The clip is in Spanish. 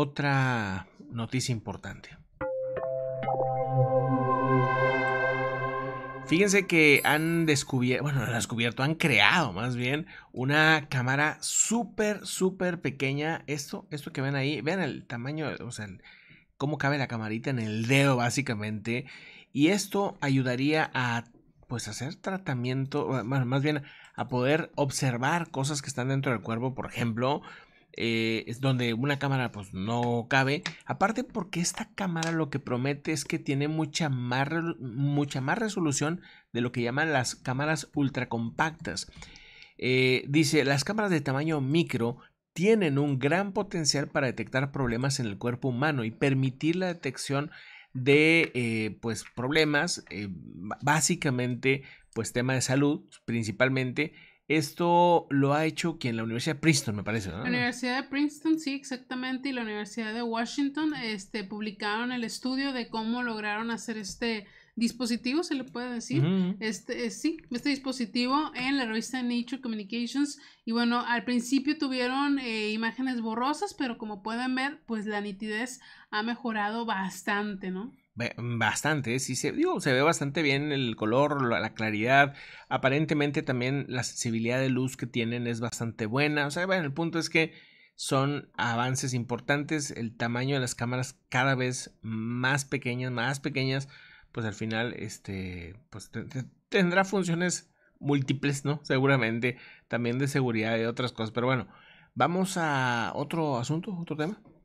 otra noticia importante. Fíjense que han descubierto, bueno, han descubierto, han creado más bien una cámara súper, súper pequeña. Esto, esto que ven ahí, vean el tamaño, o sea, cómo cabe la camarita en el dedo básicamente. Y esto ayudaría a, pues, hacer tratamiento, bueno, más bien a poder observar cosas que están dentro del cuerpo, por ejemplo, eh, es donde una cámara pues no cabe. Aparte porque esta cámara lo que promete es que tiene mucha más, mucha más resolución de lo que llaman las cámaras ultracompactas. compactas eh, dice, las cámaras de tamaño micro tienen un gran potencial para detectar problemas en el cuerpo humano y permitir la detección de eh, pues problemas básicamente pues tema de salud principalmente esto lo ha hecho quien la Universidad de Princeton, me parece, ¿no? La Universidad de Princeton, sí, exactamente, y la Universidad de Washington este, publicaron el estudio de cómo lograron hacer este dispositivo, se le puede decir, este, eh, sí, este dispositivo en la revista Nature Communications. Y bueno, al principio tuvieron eh, imágenes borrosas, pero como pueden ver, pues la nitidez ha mejorado bastante, ¿no? Mm, bastante, sí se, digo, se ve bastante bien el color, la claridad. Aparentemente también la sensibilidad de luz que tienen es bastante buena. O sea, bueno, el punto es que son avances importantes. El tamaño de las cámaras cada vez más pequeñas, más pequeñas, pues al final, este, pues tendrá funciones múltiples, ¿no? Seguramente, también de seguridad y otras cosas. Pero bueno, vamos a otro asunto, otro tema.